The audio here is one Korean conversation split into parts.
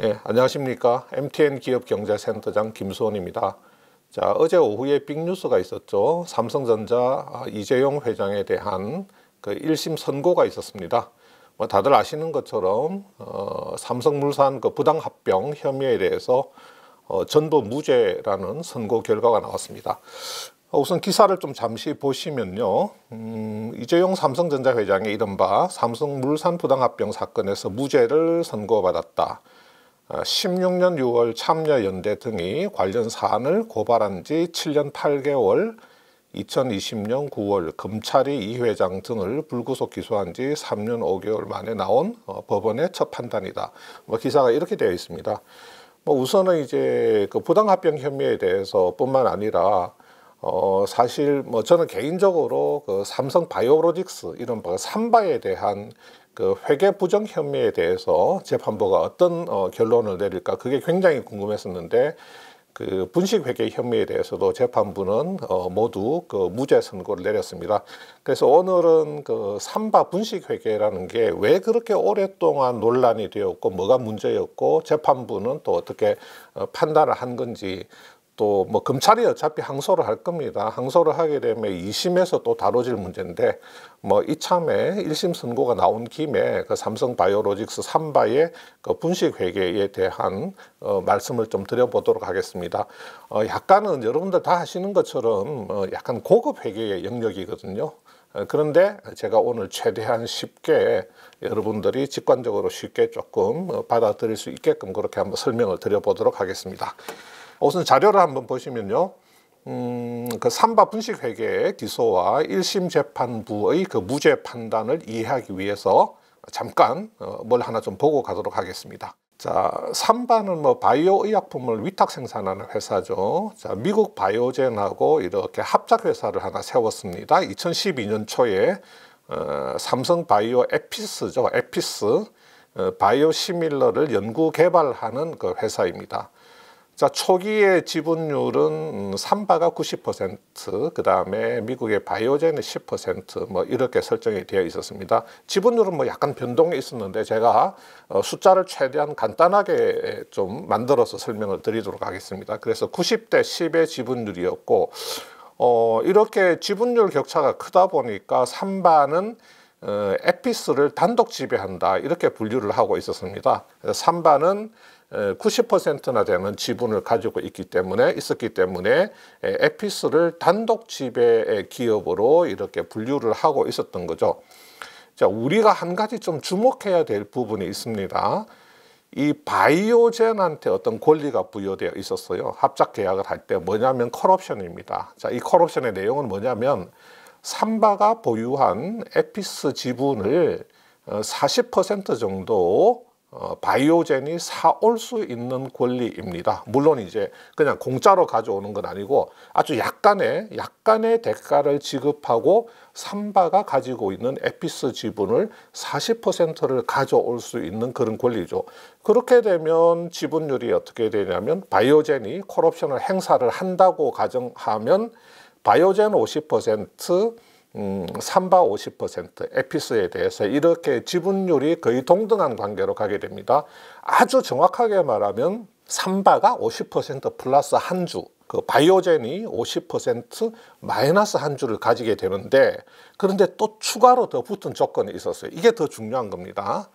예, 안녕하십니까. MTN 기업경제센터장 김수원입니다. 자, 어제 오후에 빅뉴스가 있었죠. 삼성전자 아, 이재용 회장에 대한 그 1심 선고가 있었습니다. 뭐 다들 아시는 것처럼 어, 삼성물산 그 부당 합병 혐의에 대해서 어, 전부 무죄라는 선고 결과가 나왔습니다. 어, 우선 기사를 좀 잠시 보시면요. 음, 이재용 삼성전자 회장의 이른바 삼성물산 부당합병 사건에서 무죄를 선고받았다. 16년 어, 6월 참여연대 등이 관련 사안을 고발한 지 7년 8개월 2020년 9월 검찰이 이 회장 등을 불구속 기소한 지 3년 5개월 만에 나온 어, 법원의 첫 판단이다. 뭐 기사가 이렇게 되어 있습니다. 뭐 우선은 이제 그 부당합병 혐의에 대해서 뿐만 아니라 어 사실 뭐 저는 개인적으로 그 삼성 바이오로직스 이런 삼바에 대한 그 회계 부정 혐의에 대해서 재판부가 어떤 어, 결론을 내릴까 그게 굉장히 궁금했었는데 그 분식 회계 혐의에 대해서도 재판부는 어, 모두 그 무죄 선고를 내렸습니다. 그래서 오늘은 그 삼바 분식 회계라는 게 왜 그렇게 오랫동안 논란이 되었고 뭐가 문제였고 재판부는 또 어떻게 어, 판단을 한 건지 또뭐 검찰이 어차피 항소를 할 겁니다. 항소를 하게 되면 2심에서 또 다뤄질 문제인데 뭐 이참에 1심 선고가 나온 김에 그 삼성 바이오로직스 3바의 그 분식 회계에 대한 어 말씀을 좀 드려보도록 하겠습니다. 어 약간은 여러분들 다 하시는 것처럼 어 약간 고급 회계의 영역이거든요. 어, 그런데 제가 오늘 최대한 쉽게 여러분들이 직관적으로 쉽게 조금 어, 받아들일 수 있게끔 그렇게 한번 설명을 드려보도록 하겠습니다. 우선 자료를 한번 보시면요. 음, 그 삼바 분식 회계의 기소와 1심 재판부의 그 무죄 판단을 이해하기 위해서 잠깐 어, 뭘 하나 좀 보고 가도록 하겠습니다. 자, 삼바는 뭐 바이오 의약품을 위탁 생산하는 회사죠. 자, 미국 바이오젠하고 이렇게 합작 회사를 하나 세웠습니다. 2012년 초에 어, 삼성 바이오 에피스죠. 에피스 어, 바이오 시밀러를 연구 개발하는 그 회사입니다. 자, 초기의 지분율은 삼바가 90%, 그 다음에 미국의 바이오젠이 10%뭐 이렇게 설정이 되어 있었습니다. 지분율은 뭐 약간 변동이 있었는데 제가 어, 숫자를 최대한 간단하게 좀 만들어서 설명을 드리도록 하겠습니다. 그래서 90대 10의 지분율이었고, 어, 이렇게 지분율 격차가 크다 보니까 삼바는 어, 에피스를 단독 지배한다 이렇게 분류를 하고 있었습니다. 삼바는 90%나 되는 지분을 가지고 있기 때문에 있었기 때문에 에피스를 단독 지배 기업으로 이렇게 분류를 하고 있었던 거죠. 자, 우리가 한 가지 좀 주목해야 될 부분이 있습니다. 이 바이오젠한테 어떤 권리가 부여되어 있었어요. 합작 계약을 할 때 뭐냐면 컬옵션입니다. 자, 이 컬옵션의 내용은 뭐냐면 삼바가 보유한 에피스 지분을 40% 어, 정도 어, 바이오젠이 사올 수 있는 권리입니다. 물론 이제 그냥 공짜로 가져오는 건 아니고 아주 약간의 약간의 대가를 지급하고 삼바가 가지고 있는 에피스 지분을 40%를 가져올 수 있는 그런 권리죠. 그렇게 되면 지분율이 어떻게 되냐면 바이오젠이 콜옵션을 행사를 한다고 가정하면 바이오젠 50%, 음, 삼바 50%, 에피스에 대해서 이렇게 지분율이 거의 동등한 관계로 가게 됩니다. 아주 정확하게 말하면 3바가50% 플러스 한 주, 그 바이오젠이 50% 마이너스 한 주를 가지게 되는데 그런데 또 추가로 더 붙은 조건이 있었어요. 이게 더 중요한 겁니다.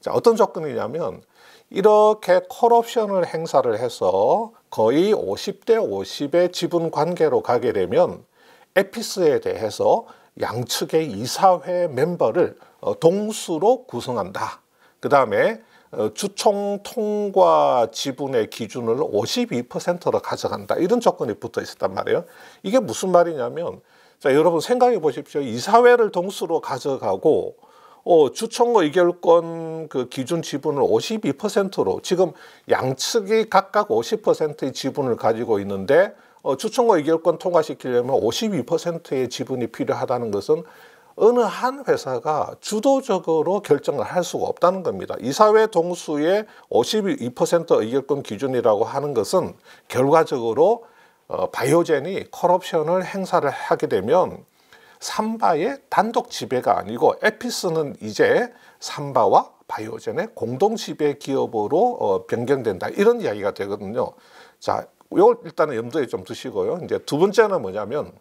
자, 어떤 조건이냐면 이렇게 콜옵션을 행사를 해서 거의 50대 50의 지분 관계로 가게 되면 에피스에 대해서 양측의 이사회 멤버를 어, 동수로 구성한다. 그 다음에 어, 주총 통과 지분의 기준을 52%로 가져간다. 이런 조건이 붙어 있었단 말이에요. 이게 무슨 말이냐면, 자, 여러분 생각해 보십시오. 이사회를 동수로 가져가고, 어, 주총과 의결권 그 기준 지분을 52%로 지금 양측이 각각 50%의 지분을 가지고 있는데 어, 추천과 의결권 통과시키려면 52%의 지분이 필요하다는 것은 어느 한 회사가 주도적으로 결정을 할 수가 없다는 겁니다. 이사회 동수의 52% 의결권 기준이라고 하는 것은 결과적으로 어, 바이오젠이 컬옵션을 행사를 하게 되면 삼바의 단독 지배가 아니고 에피스는 이제 삼바와 바이오젠의 공동 지배 기업으로 어, 변경된다 이런 이야기가 되거든요. 자 이걸 일단은 염두에 좀 두시고요. 이제 두 번째는 뭐냐면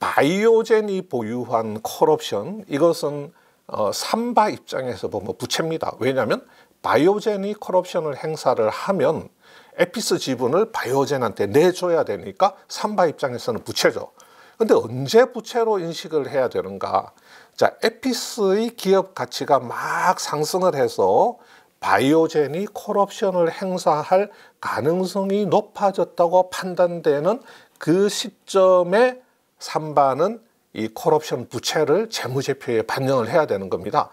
바이오젠이 보유한 콜옵션 이것은 어, 삼바 입장에서 보면 부채입니다. 왜냐하면 바이오젠이 콜옵션을 행사를 하면 에피스 지분을 바이오젠한테 내줘야 되니까 삼바 입장에서는 부채죠. 근데 언제 부채로 인식을 해야 되는가? 자, 에피스의 기업 가치가 막 상승을 해서 바이오젠이 콜옵션을 행사할 가능성이 높아졌다고 판단되는 그 시점에 삼반은 이 콜옵션 부채를 재무제표에 반영을 해야 되는 겁니다.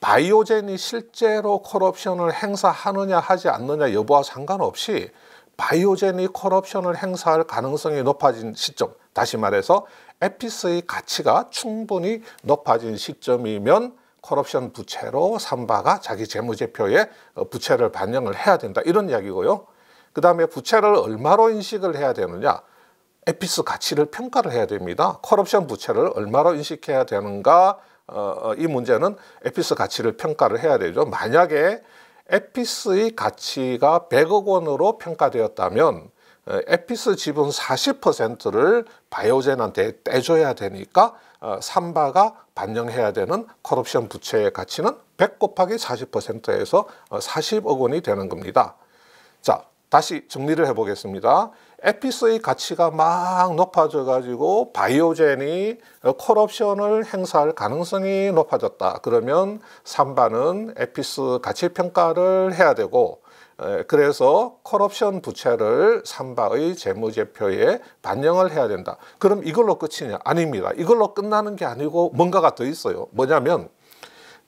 바이오젠이 실제로 콜옵션을 행사하느냐 하지 않느냐 여부와 상관없이 바이오젠이 콜옵션을 행사할 가능성이 높아진 시점, 다시 말해서 에피스의 가치가 충분히 높아진 시점이면 컬옵션 부채로 삼바가 자기 재무제표에 어, 부채를 반영을 해야 된다 이런 이야기고요. 그 다음에 부채를 얼마로 인식을 해야 되느냐 에피스 가치를 평가를 해야 됩니다. 컬옵션 부채를 얼마로 인식해야 되는가 어, 어, 이 문제는 에피스 가치를 평가를 해야 되죠. 만약에 에피스의 가치가 100억 원으로 평가되었다면 어, 에피스 지분 40%를 바이오젠한테 떼줘야 되니까 어, 삼바가 반영해야 되는 컬옵션 부채의 가치는 100 곱하기 40%에서 40억 어, 원이 되는 겁니다. 자, 다시 정리를 해보겠습니다. 에피스의 가치가 막 높아져가지고 바이오젠이 콜옵션을 어, 행사할 가능성이 높아졌다. 그러면 삼바는 에피스 가치 평가를 해야 되고 그래서 커럽션 부채를 삼바의 재무제표에 반영을 해야 된다. 그럼 이걸로 끝이냐? 아닙니다. 이걸로 끝나는 게 아니고 뭔가가 더 있어요. 뭐냐면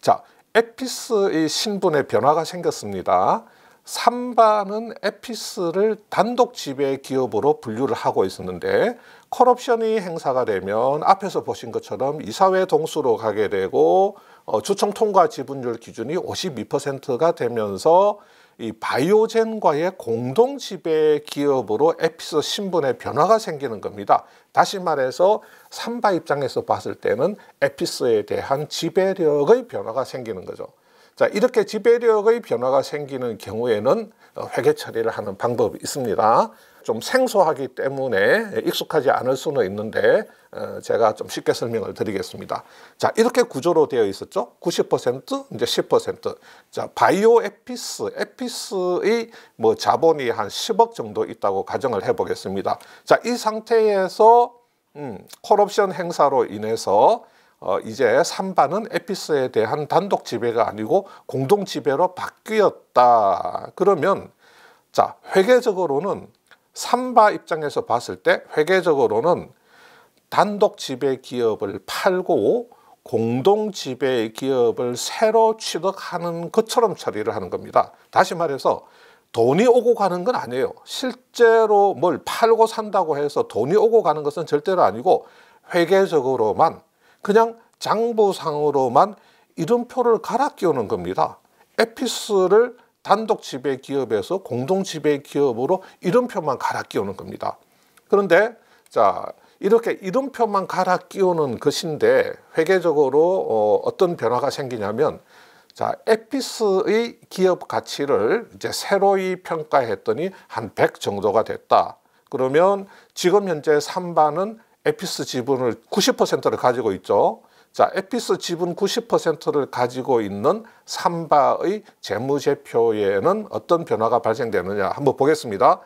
자 에피스의 신분의 변화가 생겼습니다. 삼바는 에피스를 단독 지배 기업으로 분류를 하고 있었는데 커럽션이 행사가 되면 앞에서 보신 것처럼 이사회 동수로 가게 되고 어, 주총 통과 지분율 기준이 52%가 되면서 이 바이오젠과의 공동 지배 기업으로 에피소 신분의 변화가 생기는 겁니다. 다시 말해서 삼바 입장에서 봤을 때는 에피스에 대한 지배력의 변화가 생기는 거죠. 자, 이렇게 지배력의 변화가 생기는 경우에는 어, 회계 처리를 하는 방법이 있습니다. 좀 생소하기 때문에 익숙하지 않을 수는 있는데 어, 제가 좀 쉽게 설명을 드리겠습니다. 자, 이렇게 구조로 되어 있었죠. 90% 이제 10%. 자, 바이오 에피스, 에피스의 뭐 자본이 한 10억 정도 있다고 가정을 해 보겠습니다. 자, 이 상태에서 음, 콜옵션 행사로 인해서 어, 이제 삼반은 에피스에 대한 단독 지배가 아니고 공동 지배로 바뀌었다. 그러면 자, 회계적으로는 삼바 입장에서 봤을 때 회계적으로는 단독 지배 기업을 팔고 공동 지배 기업을 새로 취득하는 것처럼 처리를 하는 겁니다. 다시 말해서 돈이 오고 가는 건 아니에요. 실제로 뭘 팔고 산다고 해서 돈이 오고 가는 것은 절대로 아니고 회계적으로만 그냥 장부상으로만 이름표를 갈아 끼우는 겁니다. 에피스를 단독 지배 기업에서 공동 지배 기업으로 이름표만 갈아 끼우는 겁니다. 그런데 자 이렇게 이름표만 갈아 끼우는 것인데 회계적으로 어, 어떤 변화가 생기냐면 자 에피스의 기업 가치를 이제 새로이 평가했더니 한 100 정도가 됐다. 그러면 지금 현재 3반은 에피스 지분을 90%를 가지고 있죠. 자, 에피스 지분 90%를 가지고 있는 삼바의 재무제표에는 어떤 변화가 발생되느냐 한번 보겠습니다.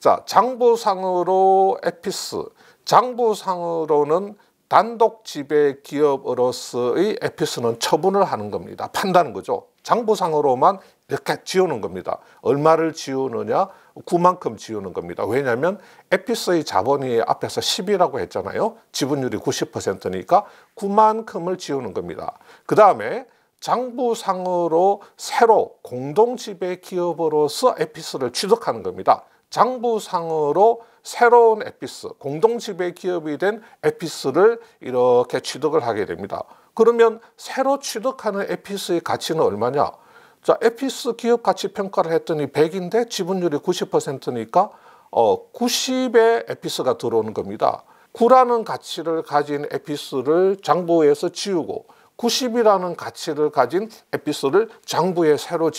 자, 장부상으로 에피스, 장부상으로는 단독 지배 기업으로서의 에피스는 처분을 하는 겁니다. 판다는 거죠. 장부상으로만 이렇게 지우는 겁니다. 얼마를 지우느냐? 9만큼 지우는 겁니다. 왜냐하면 에피스의 자본이 앞에서 10이라고 했잖아요. 지분율이 90%니까 9만큼을 지우는 겁니다. 그 다음에 장부상으로 새로 공동지배 기업으로서 에피스를 취득하는 겁니다. 장부상으로 새로운 에피스, 공동지배 기업이 된 에피스를 이렇게 취득을 하게 됩니다. 그러면 새로 취득하는 에피스의 가치는 얼마냐? 자, 에피스 기업 가치 평가를 했더니 100인데 지분율이 90%니까 어, 90의 에피스가 들어오는 겁니다. 9라는 가치를 가진 에피스를 장부에서 지우고 90이라는 가치를 가진 에피스를 장부에 새로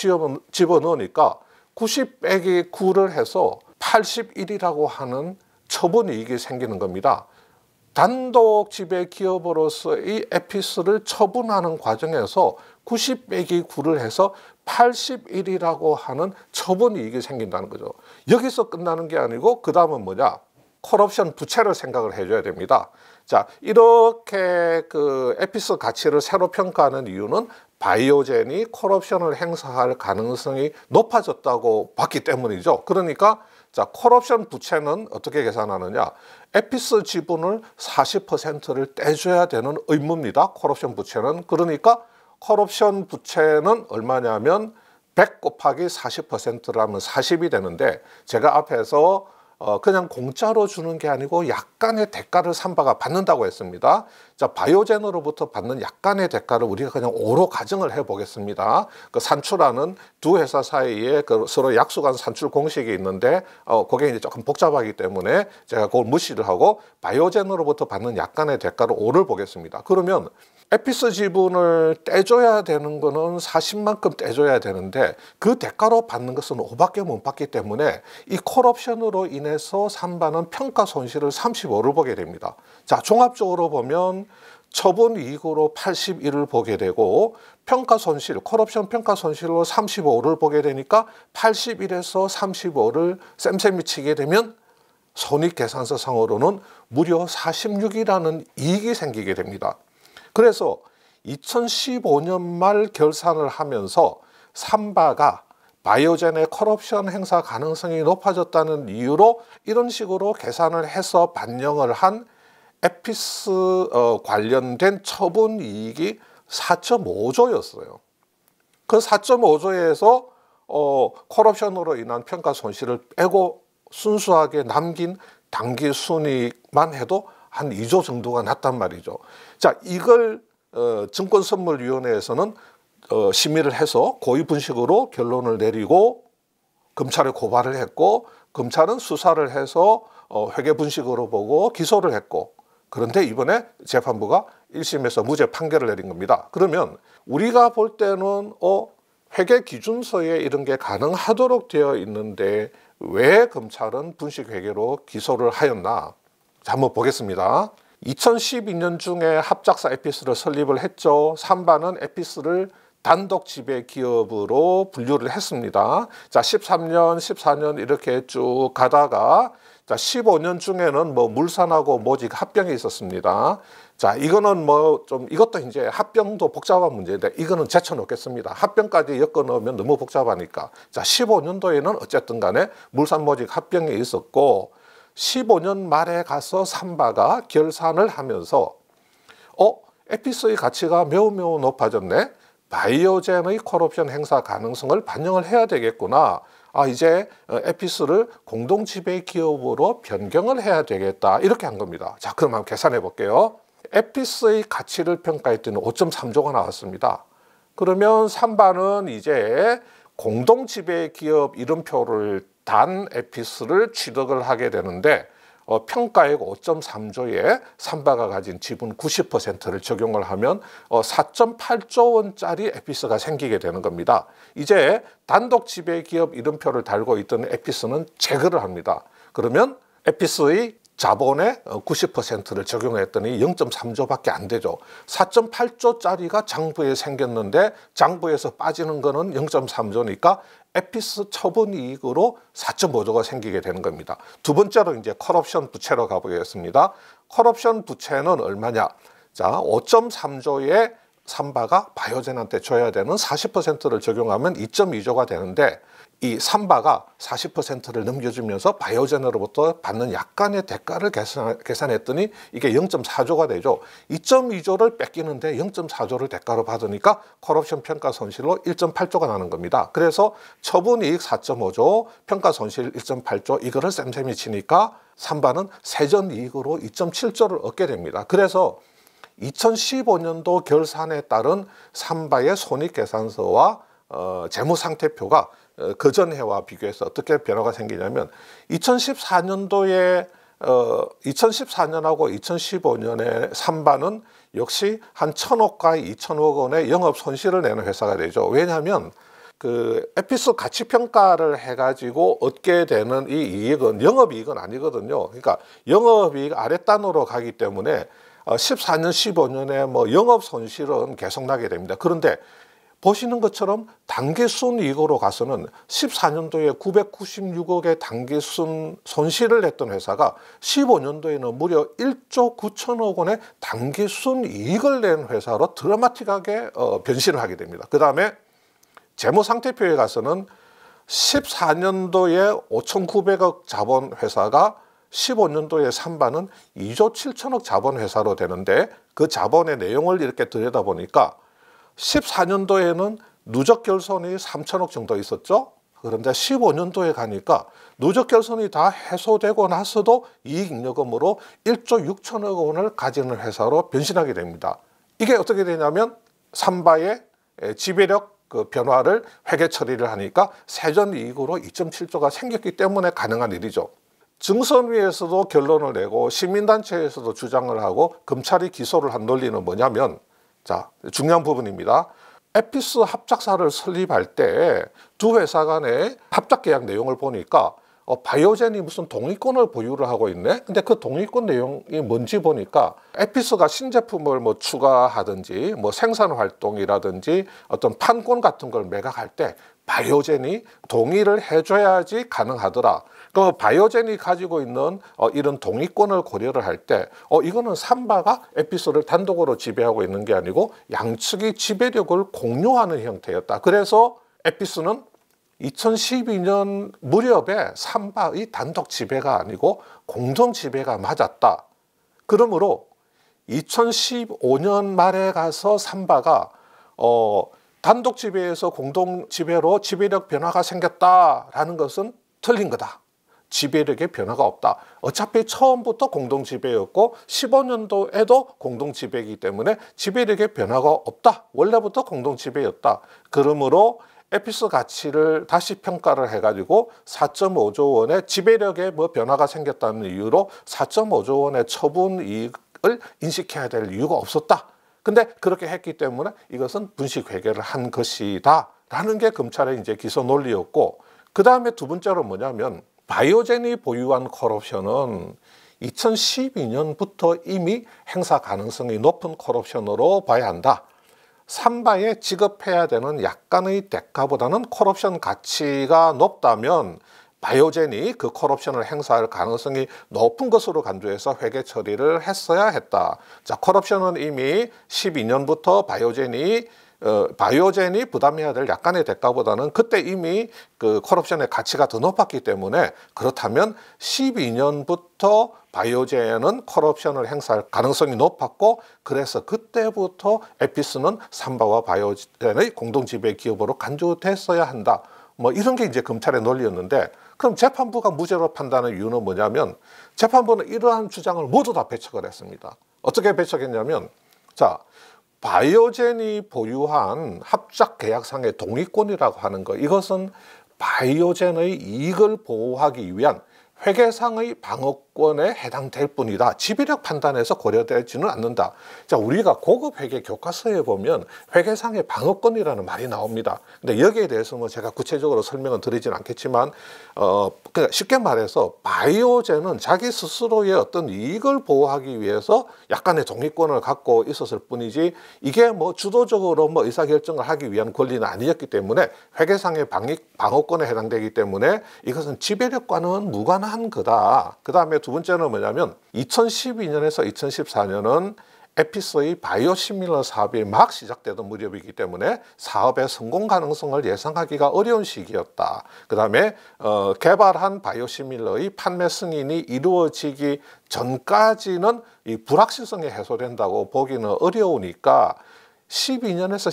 집어넣으니까 90 빼기 9를 해서 81이라고 하는 처분 이익이 생기는 겁니다. 단독 지배 기업으로서 의 에피스를 처분하는 과정에서 90 빼기 9를 해서 81이라고 하는 처분 이익이 생긴다는 거죠. 여기서 끝나는 게 아니고 그 다음은 뭐냐? 콜옵션 부채를 생각을 해줘야 됩니다. 자, 이렇게 그 에피스 가치를 새로 평가하는 이유는 바이오젠이 콜옵션을 행사할 가능성이 높아졌다고 봤기 때문이죠. 그러니까 자, 콜옵션 부채는 어떻게 계산하느냐? 에피스 지분을 40%를 떼줘야 되는 의무입니다. 콜옵션 부채는. 그러니까 콜옵션 부채는 얼마냐면 100 곱하기 40%라면 40이 되는데 제가 앞에서 어, 그냥 공짜로 주는 게 아니고 약간의 대가를 삼바가 받는다고 했습니다. 자, 바이오젠으로부터 받는 약간의 대가를 우리가 그냥 오로 가정을 해 보겠습니다. 그 산출하는 두 회사 사이에 그 서로 약속한 산출 공식이 있는데, 어, 그게 이제 조금 복잡하기 때문에 제가 그걸 무시를 하고 바이오젠으로부터 받는 약간의 대가를 오를 보겠습니다. 그러면 에피스 지분을 떼줘야 되는 거는 40만큼 떼줘야 되는데 그 대가로 받는 것은 5밖에 못 받기 때문에 이 콜옵션으로 인해서 삼반은 평가 손실을 35를 보게 됩니다. 자, 종합적으로 보면 처분 이익으로 81을 보게 되고 평가 손실, 콜옵션 평가 손실로 35를 보게 되니까 81에서 35를 쌤쌤이 치게 되면 손익 계산서상으로는 무려 46이라는 이익이 생기게 됩니다. 그래서 2015년 말 결산을 하면서 삼바가 바이오젠의 커럽션 행사 가능성이 높아졌다는 이유로 이런 식으로 계산을 해서 반영을 한 에피스 어, 관련된 처분 이익이 4.5조였어요. 그 4.5조에서 어, 커럽션으로 인한 평가 손실을 빼고 순수하게 남긴 단기 순이익만 해도 한 2조 정도가 났단 말이죠. 자, 이걸 어, 증권선물위원회에서는 어, 심의를 해서 고의 분식으로 결론을 내리고 검찰에 고발을 했고 검찰은 수사를 해서 어, 회계 분식으로 보고 기소를 했고 그런데 이번에 재판부가 1심에서 무죄 판결을 내린 겁니다. 그러면 우리가 볼 때는 어, 회계 기준서에 이런 게 가능하도록 되어 있는데 왜 검찰은 분식회계로 기소를 하였나 자, 한번 보겠습니다. 2012년 중에 합작사 에피스를 설립을 했죠. 3반은 에피스를 단독 지배 기업으로 분류를 했습니다. 자, 13년, 14년 이렇게 쭉 가다가 자, 15년 중에는 뭐 물산하고 모직 합병이 있었습니다. 자, 이거는 뭐 좀 이것도 이제 합병도 복잡한 문제인데 이거는 제쳐놓겠습니다. 합병까지 엮어놓으면 너무 복잡하니까. 자, 15년도에는 어쨌든 간에 물산 모직 합병이 있었고 15년 말에 가서 삼바가 결산을 하면서 어? 에피스의 가치가 매우 매우 높아졌네. 바이오젠의 콜옵션 행사 가능성을 반영을 해야 되겠구나. 아 이제 어, 에피스를 공동지배 기업으로 변경을 해야 되겠다. 이렇게 한 겁니다. 자 그럼 한번 계산해 볼게요. 에피스의 가치를 평가했더니 5.3조가 나왔습니다. 그러면 3바는 이제 공동지배 기업 이름표를 단 에피스를 취득을 하게 되는데 어, 평가액 5.3조에 삼바가 가진 지분 90%를 적용을 하면 어, 4.8조 원짜리 에피스가 생기게 되는 겁니다. 이제 단독 지배 기업 이름표를 달고 있던 에피스는 제거를 합니다. 그러면 에피스의 자본의 90%를 어, 적용했더니 0.3조밖에 안 되죠. 4.8조짜리가 장부에 생겼는데 장부에서 빠지는 거는 0.3조니까 에피스 처분 이익으로 4.5조가 생기게 되는 겁니다. 두 번째로 이제 컬옵션 부채로 가보겠습니다. 컬옵션 부채는 얼마냐? 자, 5.3조의 삼바가 바이오젠한테 줘야 되는 40%를 적용하면 2.2조가 되는데 이 삼바가 40%를 넘겨주면서 바이오젠으로부터 받는 약간의 대가를 계산, 계산했더니 이게 0.4조가 되죠. 2.2조를 뺏기는데 0.4조를 대가로 받으니까 컬옵션 평가 손실로 1.8조가 나는 겁니다. 그래서 처분 이익 4.5조, 평가 손실 1.8조 이거를 쌤쌤이 치니까 삼바는 세전 이익으로 2.7조를 얻게 됩니다. 그래서 2015년도 결산에 따른 삼바의 손익 계산서와 어, 재무상태표가 어, 그전 해와 비교해서 어떻게 변화가 생기냐면 2014년도에 어, 2014년하고 2 0 1 5년에 3반은 역시 한 천억 과까이 2천억 원의 영업 손실을 내는 회사가 되죠. 왜냐하면 그 에피스 가치 평가를 해가지고 얻게 되는 이 이익은 영업 이익은 아니거든요. 그러니까 영업 이익 아래 단으로 가기 때문에 14년, 어, 15년에 뭐 영업 손실은 계속 나게 됩니다. 그런데 보시는 것처럼 단기순 이익으로 가서는 14년도에 996억의 단기순 손실을 했던 회사가 15년도에는 무려 1조 9천억 원의 단기순 이익을 낸 회사로 드라마틱하게 어, 변신을 하게 됩니다. 그 다음에 재무상태표에 가서는 14년도에 5,900억 자본회사가 15년도에 3반은 2조 7천억 자본회사로 되는데 그 자본의 내용을 이렇게 들여다보니까 14년도에는 누적 결손이 3천억 정도 있었죠. 그런데 15년도에 가니까 누적 결손이 다 해소되고 나서도 이익잉여금으로 1조 6천억 원을 가지는 회사로 변신하게 됩니다. 이게 어떻게 되냐면 삼바의 지배력 그 변화를 회계 처리를 하니까 세전 이익으로 2.7조가 생겼기 때문에 가능한 일이죠. 증선위에서도 결론을 내고 시민단체에서도 주장을 하고 검찰이 기소를 한 논리는 뭐냐면 자, 중요한 부분입니다. 에피스 합작사를 설립할 때 두 회사 간의 합작 계약 내용을 보니까 어, 바이오젠이 무슨 동의권을 보유를 하고 있네? 근데 그 동의권 내용이 뭔지 보니까 에피스가 신제품을 뭐 추가하든지 뭐 생산 활동이라든지 어떤 판권 같은 걸 매각할 때 바이오젠이 동의를 해줘야지 가능하더라. 그 바이오젠이 가지고 있는 어, 이런 동의권을 고려를 할 때 어, 이거는 삼바가 에피소를 단독으로 지배하고 있는 게 아니고 양측이 지배력을 공유하는 형태였다. 그래서 에피소는 2012년 무렵에 삼바의 단독 지배가 아니고 공동 지배가 맞았다. 그러므로 2015년 말에 가서 삼바가 어, 단독 지배에서 공동 지배로 지배력 변화가 생겼다라는 것은 틀린 거다. 지배력의 변화가 없다. 어차피 처음부터 공동 지배였고 15년도에도 공동 지배이기 때문에 지배력의 변화가 없다. 원래부터 공동 지배였다. 그러므로 에피스 가치를 다시 평가를 해가지고 4.5조 원의 지배력에 뭐 변화가 생겼다는 이유로 4.5조 원의 처분 이익을 인식해야 될 이유가 없었다. 근데 그렇게 했기 때문에 이것은 분식회계를 한 것이다. 라는 게 검찰의 이제 기소 논리였고, 그 다음에 두 번째로 뭐냐면 바이오젠이 보유한 컬옵션은 2012년부터 이미 행사 가능성이 높은 콜옵션으로 봐야 한다. 3바에 지급해야 되는 약간의 대가보다는 콜옵션 가치가 높다면 바이오젠이 그 콜옵션을 행사할 가능성이 높은 것으로 간주해서 회계 처리를 했어야 했다. 자, 콜옵션은 이미 12년부터 바이오젠이 어, 바이오젠이 부담해야 될 약간의 대가보다는 그때 이미 그 콜옵션의 가치가 더 높았기 때문에 그렇다면 12년부터 바이오젠은 콜옵션을 행사할 가능성이 높았고 그래서 그때부터 에피스는 삼바와 바이오젠의 공동지배 기업으로 간주됐어야 한다. 뭐 이런 게 이제 검찰의 논리였는데 그럼 재판부가 무죄로 판단한 이유는 뭐냐면 재판부는 이러한 주장을 모두 다 배척을 했습니다. 어떻게 배척했냐면 자 바이오젠이 보유한 합작 계약상의 독립권이라고 하는 것 이것은 바이오젠의 이익을 보호하기 위한 회계상의 방어 권에 해당될 뿐이다. 지배력 판단에서 고려되지는 않는다. 자, 우리가 고급 회계 교과서에 보면 회계상의 방어권이라는 말이 나옵니다. 근데 여기에 대해서 뭐 제가 구체적으로 설명은 드리진 않겠지만 어, 그러니까 쉽게 말해서 바이오제는 자기 스스로의 어떤 이익을 보호하기 위해서 약간의 독립권을 갖고 있었을 뿐이지 이게 뭐 주도적으로 뭐 의사결정을 하기 위한 권리는 아니었기 때문에 회계상의 방익, 방어권에 해당되기 때문에 이것은 지배력과는 무관한 거다. 그 다음에 두 번째는 뭐냐면 2012년에서 2014년은 에피소의 바이오시밀러 사업이 막 시작되던 무렵이기 때문에 사업의 성공 가능성을 예상하기가 어려운 시기였다. 그 다음에 어, 개발한 바이오시밀러의 판매 승인이 이루어지기 전까지는 이 불확실성이 해소된다고 보기는 어려우니까 12년에서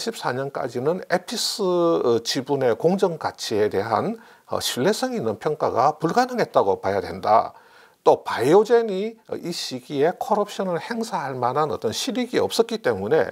14년까지는 에피스 어, 지분의 공정 가치에 대한 어, 신뢰성 있는 평가가 불가능했다고 봐야 된다. 또 바이오젠이 이 시기에 컬옵션을 행사할 만한 어떤 실익이 없었기 때문에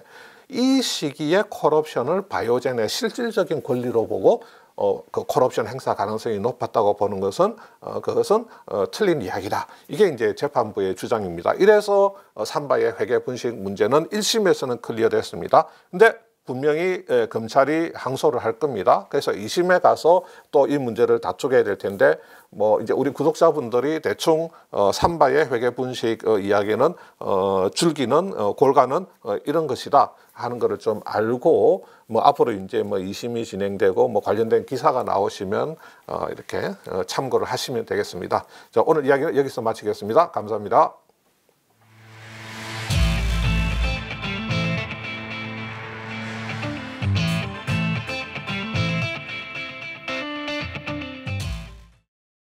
이 시기에 컬옵션을 바이오젠의 실질적인 권리로 보고 어, 그 콜옵션 행사 가능성이 높았다고 보는 것은 어, 그것은 어, 틀린 이야기다. 이게 이제 재판부의 주장입니다. 이래서 어, 삼바의 회계 분식 문제는 1심에서는 클리어됐습니다. 근데 분명히 예, 검찰이 항소를 할 겁니다. 그래서 2심에 가서 또 이 문제를 다투게 될 텐데 뭐 이제 우리 구독자분들이 대충 어, 삼바의 회계 분식 어, 이야기는 어, 줄기는 어, 골간은 어, 이런 것이다 하는 거를 좀 알고 뭐 앞으로 이제 뭐 2심이 진행되고 뭐 관련된 기사가 나오시면 어, 이렇게 어, 참고를 하시면 되겠습니다. 자, 오늘 이야기는 여기서 마치겠습니다. 감사합니다.